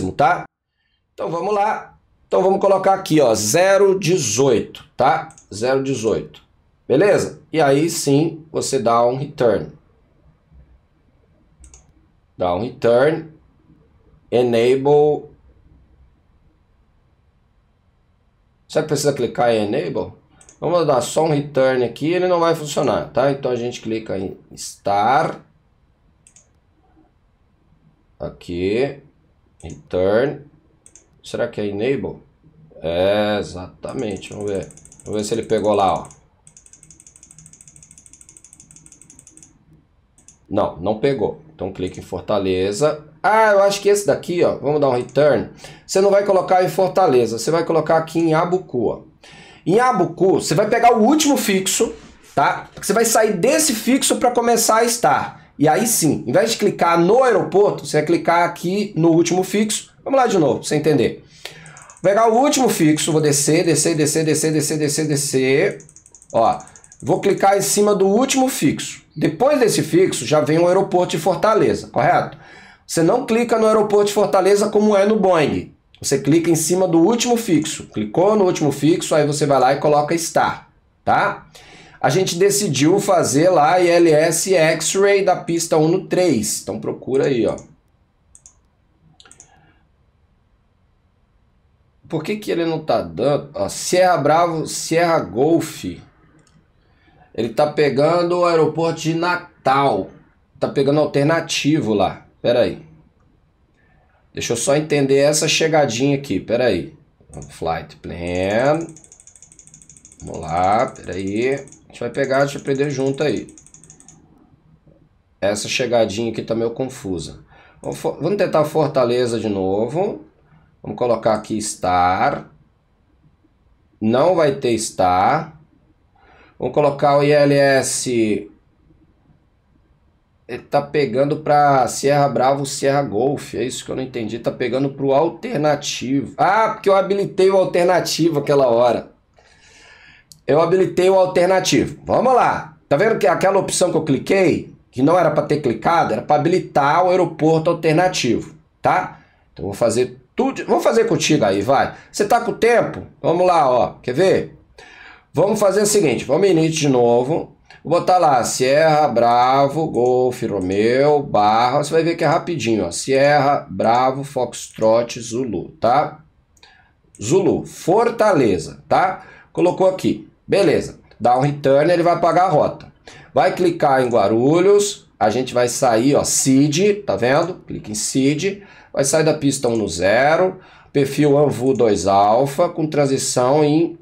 mesmo, tá? Então vamos lá. Então vamos colocar aqui, ó, 0,18, tá? 0,18. Beleza? E aí sim você dá um return. Dá um return. Enable. Você precisa clicar em enable? Vamos dar só um return aqui, ele não vai funcionar, tá? Então a gente clica em start. Aqui. Return. Será que é enable? É, exatamente. Vamos ver. Vamos ver se ele pegou lá, ó. Não, não pegou. Então clique em Fortaleza. Ah, eu acho que esse daqui, ó. Vamos dar um return. Você não vai colocar em Fortaleza. Você vai colocar aqui em Abucu, ó. Em Abucu, você vai pegar o último fixo, tá? Você vai sair desse fixo para começar a estar. E aí sim, em vez de clicar no aeroporto, você vai clicar aqui no último fixo. Vamos lá de novo, pra você entender. Vou pegar o último fixo, vou descer, descer, descer, descer, descer, descer, descer. Ó, vou clicar em cima do último fixo. Depois desse fixo, já vem o aeroporto de Fortaleza, correto? Você não clica no aeroporto de Fortaleza como é no Boeing. Você clica em cima do último fixo. Clicou no último fixo, aí você vai lá e coloca estar, tá? a gente decidiu fazer lá a ILS X-Ray da pista 1 no 3. Então procura aí, ó. Por que, que ele não tá dando? Ó, Sierra Bravo, Sierra Golf. Ele tá pegando o aeroporto de Natal. Tá pegando alternativo lá. Pera aí. Deixa eu só entender essa chegadinha aqui. Pera aí. Flight plan. Vamos lá, pera aí. A gente vai pegar, a gente aprender junto aí. Essa chegadinha aqui tá meio confusa. Vamos tentar Fortaleza de novo. Vamos colocar aqui estar. Não vai ter estar. Vamos colocar o ILS. Ele tá pegando para Sierra Bravo, Sierra Golf. É isso que eu não entendi. Tá pegando para o alternativo. Ah, porque eu habilitei o alternativo aquela hora eu habilitei o alternativo. Vamos lá. Tá vendo que aquela opção que eu cliquei, que não era para ter clicado, era para habilitar o aeroporto alternativo, tá? Então vou fazer tudo, vou fazer contigo aí, vai. Você tá com tempo? Vamos lá, ó. Quer ver? Vamos fazer o seguinte, vamos iniciar de novo. Vou botar lá Sierra Bravo Golf Romeo barra, você vai ver que é rapidinho, ó. Sierra Bravo Foxtrot Zulu, tá? Zulu, Fortaleza, tá? Colocou aqui. Beleza, dá um return, ele vai pagar a rota. Vai clicar em Guarulhos, a gente vai sair, ó, seed, tá vendo? Clica em seed, vai sair da pista 1 no 0, perfil Anvu 2 alfa com transição em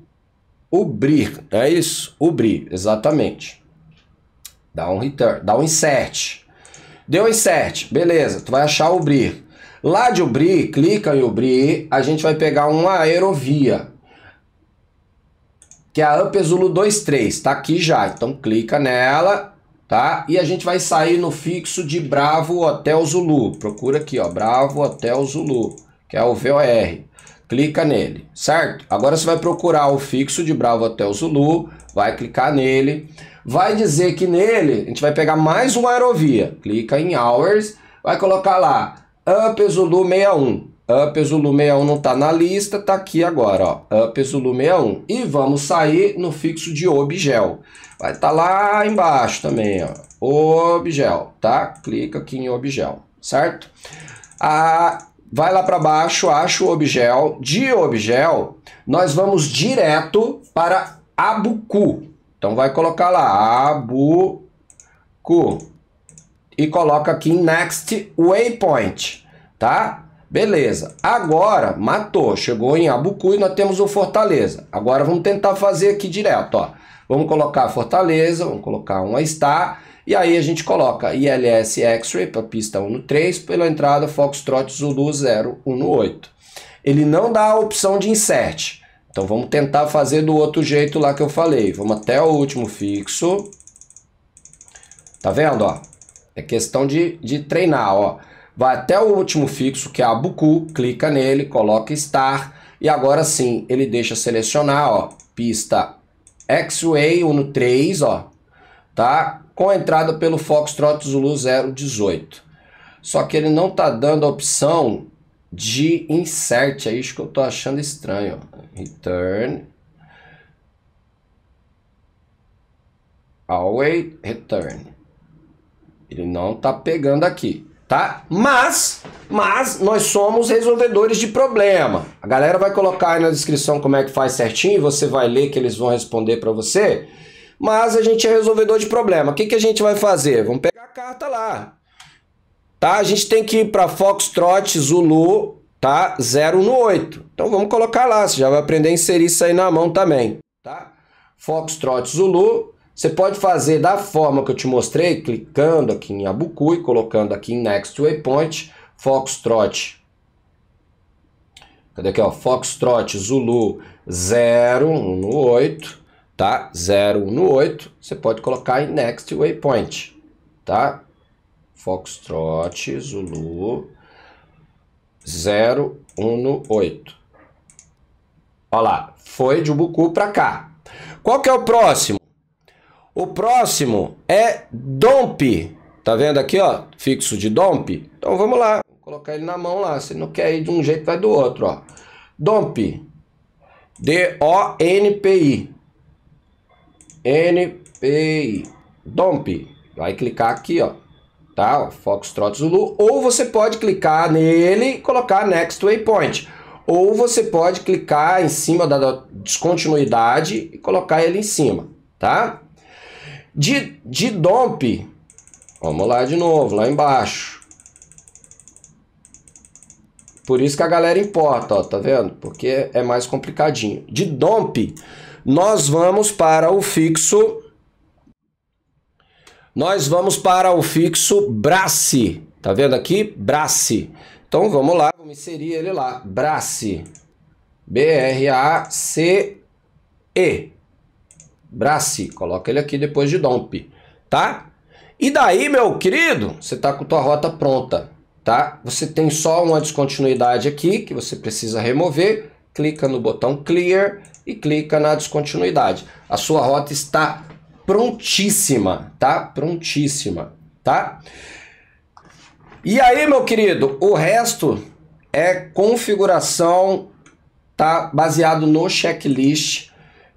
Ubrir, é isso? Ubrir, exatamente. Dá um return, dá um insert. Deu um insert, beleza, tu vai achar Ubrir. Lá de Ubrir, clica em Ubrir, a gente vai pegar uma aerovia que é a Zulu 23, tá aqui já. Então clica nela, tá? E a gente vai sair no fixo de Bravo Hotel Zulu. Procura aqui, ó, Bravo Hotel Zulu, que é o VOR. Clica nele, certo? Agora você vai procurar o fixo de Bravo Hotel Zulu, vai clicar nele. Vai dizer que nele a gente vai pegar mais uma aerovia. Clica em Hours, vai colocar lá Zulu 61. Up Zulu 61 não está na lista, está aqui agora, ó. Up Zulu 61. E vamos sair no fixo de Obgel. Vai estar tá lá embaixo também, ó. Obgel, tá? Clica aqui em Obgel, certo? Ah, vai lá para baixo, acha o Obgel. De Obgel, nós vamos direto para Abucu. Então vai colocar lá Abucu. E coloca aqui em Next Waypoint, tá? Beleza. Agora, matou. Chegou em Abucu e nós temos o Fortaleza. Agora vamos tentar fazer aqui direto, ó. Vamos colocar Fortaleza, vamos colocar uma star. E aí a gente coloca ILS X-Ray para pista 1 no 3, pela entrada Foxtrot Zulu 0, 1 no 8. Ele não dá a opção de insert. Então vamos tentar fazer do outro jeito lá que eu falei. Vamos até o último fixo. Tá vendo, ó? É questão de, de treinar, ó vai até o último fixo, que é a Buku, clica nele, coloca Star, e agora sim, ele deixa selecionar, ó, pista X-Way, Uno 3, ó, tá? Com entrada pelo Foxtrot Zulu 018. Só que ele não tá dando a opção de insert, é isso que eu tô achando estranho, ó. Return. Away, return. Ele não tá pegando aqui tá? Mas, mas nós somos resolvedores de problema. A galera vai colocar aí na descrição como é que faz certinho, você vai ler que eles vão responder para você. Mas a gente é resolvedor de problema. O que, que a gente vai fazer? Vamos pegar a carta lá. Tá? A gente tem que ir para Foxtrot, Zulu, tá? 0 no 8. Então vamos colocar lá, você já vai aprender a inserir isso aí na mão também, tá? Foxtrot, Zulu, você pode fazer da forma que eu te mostrei, clicando aqui em Abuku e colocando aqui em Next Waypoint, Foxtrot. Cadê aqui, ó? Foxtrot Zulu 0, 1 no 8, tá? 0, 1 no 8. Você pode colocar em Next Waypoint, tá? Foxtrot Zulu 0, 1 no 8. Olha lá, foi de Ubucu para cá. Qual que é o próximo? O próximo é domp. Tá vendo aqui, ó? Fixo de domp. Então vamos lá. Vou colocar ele na mão lá. Se não quer ir de um jeito, vai do outro, ó. Domp. D-O-N-P-I. N-P-I. Domp. Vai clicar aqui, ó. Tá? Fox Foxtrot Zulu. Ou você pode clicar nele e colocar Next Waypoint. Ou você pode clicar em cima da descontinuidade e colocar ele em cima, tá? de, de domp. Vamos lá de novo, lá embaixo. Por isso que a galera importa, ó, tá vendo? Porque é mais complicadinho. De domp, nós vamos para o fixo... Nós vamos para o fixo brace. Tá vendo aqui? Brace. Então vamos lá, vamos inserir ele lá. Brace. B-R-A-C-E. Brasi, coloca ele aqui depois de Domp, tá? E daí, meu querido, você tá com tua rota pronta, tá? Você tem só uma descontinuidade aqui que você precisa remover, clica no botão Clear e clica na descontinuidade. A sua rota está prontíssima, tá? Prontíssima, tá? E aí, meu querido, o resto é configuração, tá? Baseado no checklist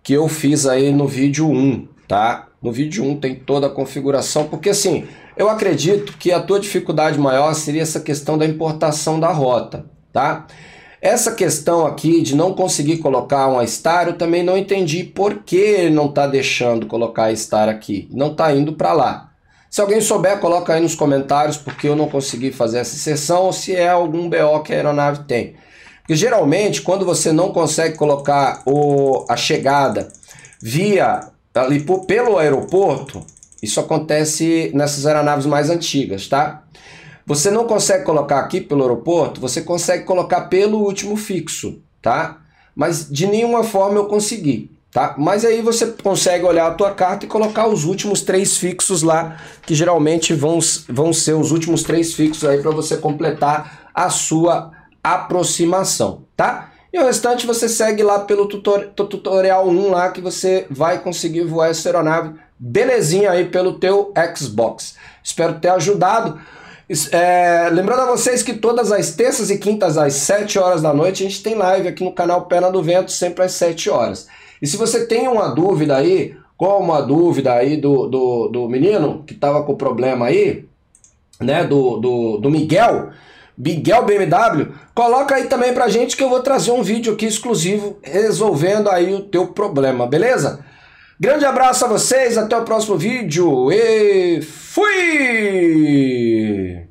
que eu fiz aí no vídeo 1, tá? No vídeo 1 tem toda a configuração, porque assim, eu acredito que a tua dificuldade maior seria essa questão da importação da rota, tá? Essa questão aqui de não conseguir colocar um star, eu também não entendi por que ele não está deixando colocar star aqui, não está indo para lá. Se alguém souber, coloca aí nos comentários porque eu não consegui fazer essa sessão ou se é algum BO que a aeronave tem. Porque geralmente, quando você não consegue colocar o, a chegada via ali por, pelo aeroporto, isso acontece nessas aeronaves mais antigas, tá? Você não consegue colocar aqui pelo aeroporto, você consegue colocar pelo último fixo, tá? Mas de nenhuma forma eu consegui, tá? Mas aí você consegue olhar a tua carta e colocar os últimos três fixos lá, que geralmente vão, vão ser os últimos três fixos aí para você completar a sua aproximação, tá? E o restante você segue lá pelo tutor, tutorial 1 lá que você vai conseguir voar essa aeronave belezinha aí pelo teu Xbox. Espero ter ajudado. É, lembrando a vocês que todas as terças e quintas às 7 horas da noite a gente tem live aqui no canal Pena do Vento, sempre às 7 horas. E se você tem uma dúvida aí, qual uma dúvida aí do, do, do menino que tava com problema aí, né, do, do, do Miguel, Miguel BMW, coloca aí também pra gente que eu vou trazer um vídeo aqui exclusivo resolvendo aí o teu problema, beleza? Grande abraço a vocês, até o próximo vídeo e fui!